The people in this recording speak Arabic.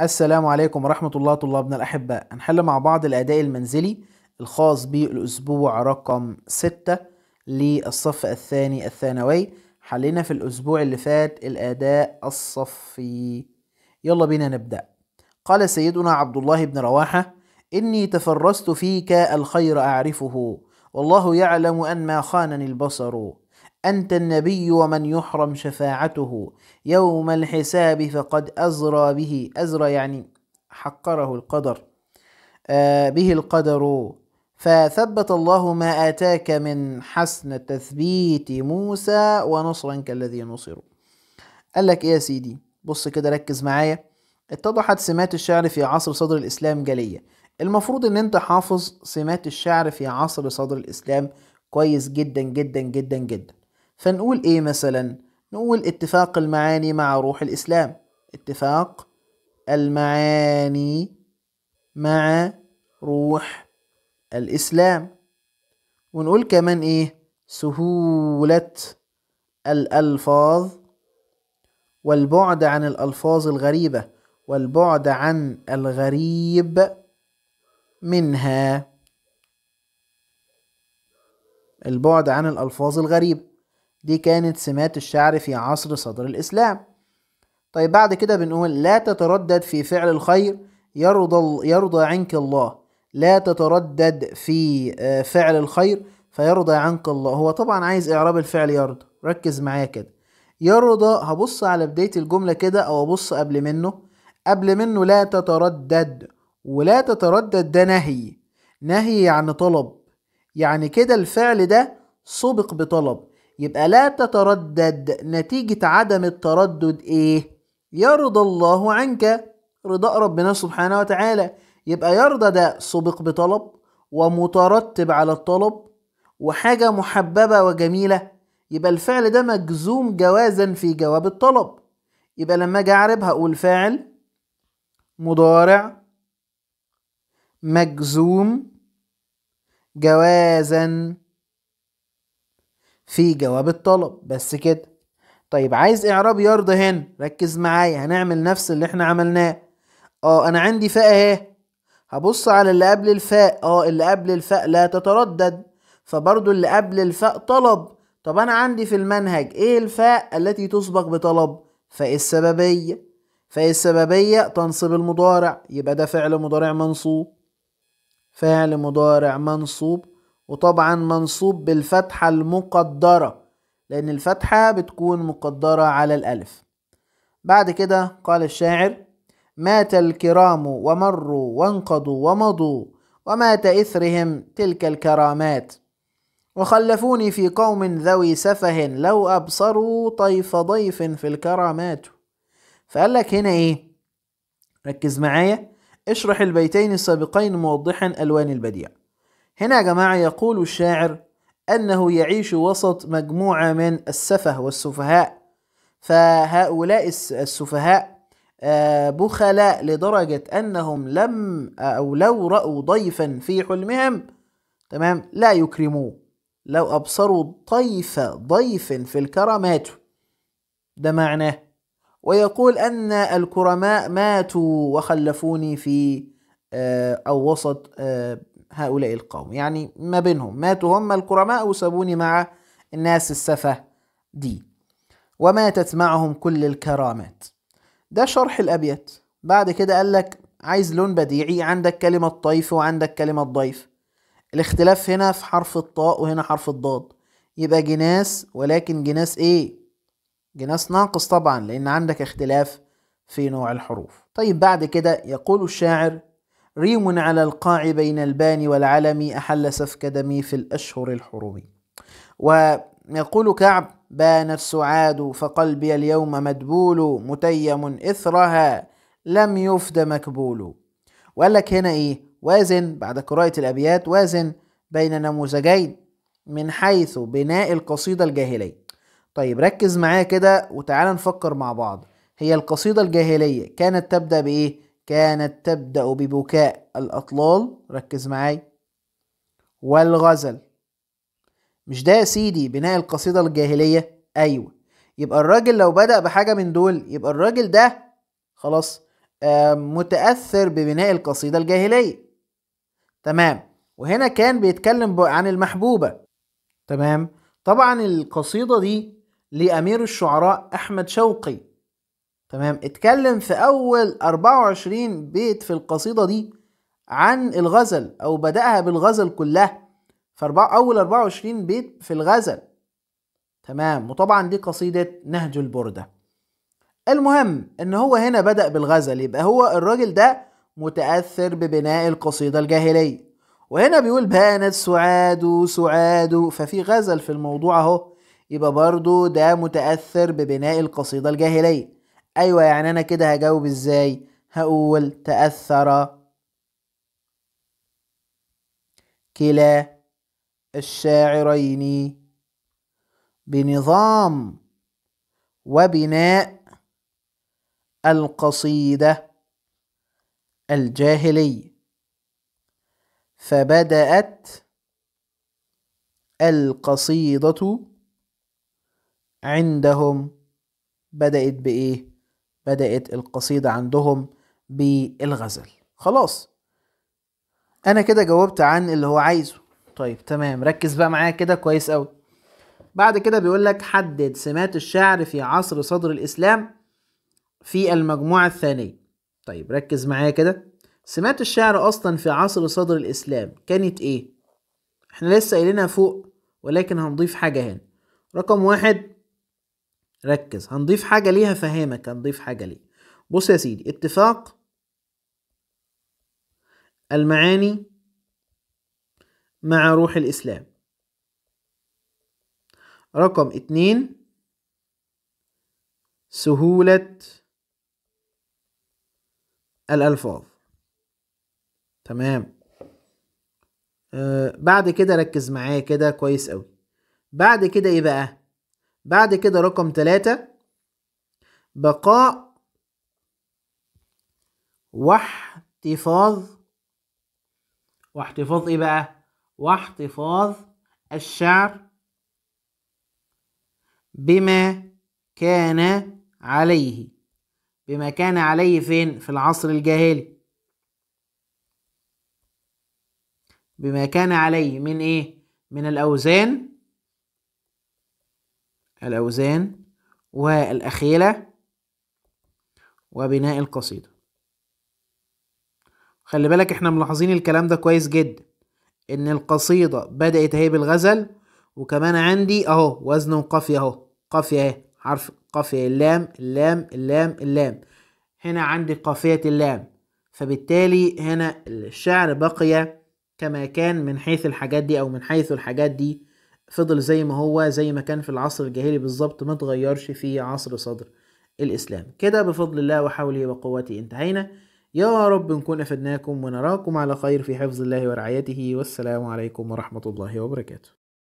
السلام عليكم ورحمة الله طلابنا الأحباء هنحل مع بعض الأداء المنزلي الخاص بالأسبوع رقم ستة للصف الثاني الثانوي حلينا في الأسبوع اللي فات الأداء الصفي يلا بينا نبدأ قال سيدنا عبد الله بن رواحة إني تفرست فيك الخير أعرفه والله يعلم أن ما خانني البصر أنت النبي ومن يحرم شفاعته يوم الحساب فقد أزرى به أزرى يعني حقره القدر آه به القدر فثبت الله ما آتاك من حسن تثبيت موسى ونصرا كالذي نصروا قال لك إيه يا سيدي بص كده ركز معايا اتضحت سمات الشعر في عصر صدر الإسلام جلية المفروض إن أنت حافظ سمات الشعر في عصر صدر الإسلام كويس جدا جدا جدا جدا فنقول إيه مثلا؟ نقول اتفاق المعاني مع روح الإسلام اتفاق المعاني مع روح الإسلام ونقول كمان إيه سهولة الألفاظ والبعد عن الألفاظ الغريبة والبعد عن الغريب منها البعد عن الألفاظ الغريبة دي كانت سمات الشعر في عصر صدر الإسلام طيب بعد كده بنقول لا تتردد في فعل الخير يرضى, يرضى عنك الله لا تتردد في آه، فعل الخير فيرضى عنك الله هو طبعا عايز إعراب الفعل يرضى ركز معايا كده يرضى هبص على بداية الجملة كده أو أبص قبل منه قبل منه لا تتردد ولا تتردد ده نهي نهي يعني طلب يعني كده الفعل ده سبق بطلب يبقى لا تتردد نتيجة عدم التردد إيه؟ يرضى الله عنك رضاء ربنا سبحانه وتعالى يبقى يرضى ده سبق بطلب ومترتب على الطلب وحاجة محببة وجميلة يبقى الفعل ده مجزوم جوازا في جواب الطلب يبقى لما اجي اعرب هقول فاعل مضارع مجزوم جوازا في جواب الطلب بس كده طيب عايز اعراب يرضى هنا ركز معايا هنعمل نفس اللي احنا عملناه اه انا عندي فاء اهي هبص على اللي قبل الفاء اه اللي قبل الفاء لا تتردد فبرضو اللي قبل الفاء طلب طب انا عندي في المنهج ايه الفاء التي تسبق بطلب فاء السببيه فاء السببيه تنصب المضارع يبقى ده فعل مضارع منصوب فعل مضارع منصوب وطبعا منصوب بالفتحة المقدرة لأن الفتحة بتكون مقدرة على الألف بعد كده قال الشاعر مات الكرام ومروا وانقضوا ومضوا ومات إثرهم تلك الكرامات وخلفوني في قوم ذوي سفه لو أبصروا طيف ضيف في الكرامات فقال لك هنا إيه ركز معايا اشرح البيتين السابقين موضحا ألوان البديع هنا يا جماعة يقول الشاعر أنه يعيش وسط مجموعة من السفه والسفهاء فهؤلاء السفهاء آه، بخلاء لدرجة أنهم لم أو لو رأوا ضيفا في حلمهم تمام لا يكرموه لو أبصروا طيف ضيف في الكرامات ده معناه ويقول أن الكرماء ماتوا وخلفوني في آه، أو وسط آه، هؤلاء القوم يعني ما بينهم ماتوا هم الكرماء وسابوني مع الناس السفة دي وماتت معهم كل الكرامات ده شرح الأبيات بعد كده قال لك عايز لون بديعي عندك كلمة طيف وعندك كلمة ضيف الاختلاف هنا في حرف الطاء وهنا حرف الضاد يبقى جناس ولكن جناس ايه جناس ناقص طبعا لان عندك اختلاف في نوع الحروف طيب بعد كده يقول الشاعر ريم على القاع بين البان والعلم أحل سفك دمي في الأشهر الحرم ويقول كعب بان السعاد فقلبي اليوم مدبول متيم إثرها لم يفد مكبول وقال لك هنا إيه وازن بعد قراءة الأبيات وازن بين نموذجين من حيث بناء القصيدة الجاهلية طيب ركز معايا كده وتعالى نفكر مع بعض هي القصيدة الجاهلية كانت تبدأ بإيه؟ كانت تبدأ ببكاء الأطلال ركز معي والغزل مش ده يا سيدي بناء القصيدة الجاهلية أيوة يبقى الراجل لو بدأ بحاجة من دول يبقى الراجل ده خلاص آه، متأثر ببناء القصيدة الجاهلية تمام وهنا كان بيتكلم عن المحبوبة تمام طبعا القصيدة دي لأمير الشعراء أحمد شوقي تمام اتكلم في أول 24 بيت في القصيدة دي عن الغزل أو بدأها بالغزل كلها فأربع أول 24 بيت في الغزل تمام وطبعا دي قصيدة نهج البردة المهم إن هو هنا بدأ بالغزل يبقى هو الراجل ده متأثر ببناء القصيدة الجاهلية وهنا بيقول بانت سعاد سعاد ففي غزل في الموضوع اهو يبقى برضو ده متأثر ببناء القصيدة الجاهلية ايوه يعني انا كده هجاوب ازاي هقول تاثر كلا الشاعرين بنظام وبناء القصيده الجاهلي فبدات القصيده عندهم بدات بايه بدأت القصيدة عندهم بالغزل خلاص أنا كده جاوبت عن اللي هو عايزه طيب تمام ركز بقى معايا كده كويس أوي بعد كده بيقول لك حدد سمات الشعر في عصر صدر الإسلام في المجموعة الثانية طيب ركز معايا كده سمات الشعر أصلا في عصر صدر الإسلام كانت إيه؟ إحنا لسه قايلينها فوق ولكن هنضيف حاجة هنا رقم واحد ركز هنضيف حاجة ليها فهمك هنضيف حاجة ليه بص يا سيدي اتفاق المعاني مع روح الإسلام رقم اتنين سهولة الألفاظ تمام آه بعد كده ركز معايا كده كويس أوي بعد كده إيه بقى بعد كده رقم تلاتة بقاء واحتفاظ واحتفاظ ايه بقى واحتفاظ الشعر بما كان عليه بما كان عليه فين في العصر الجاهلي بما كان عليه من ايه من الاوزان الأوزان والأخيلة وبناء القصيدة خلي بالك احنا ملاحظين الكلام ده كويس جدا ان القصيدة بدأت اهي بالغزل وكمان عندي اهو وزن وقافية اهو قافية اهي حرف قافية اللام اللام اللام اللام هنا عندي قافية اللام فبالتالي هنا الشعر بقي كما كان من حيث الحاجات دي او من حيث الحاجات دي فضل زي ما هو زي ما كان في العصر الجاهلي بالظبط ما تغيرش في عصر صدر الإسلام كده بفضل الله وحوله وقوته انتهينا يا رب نكون أفدناكم ونراكم على خير في حفظ الله ورعايته والسلام عليكم ورحمة الله وبركاته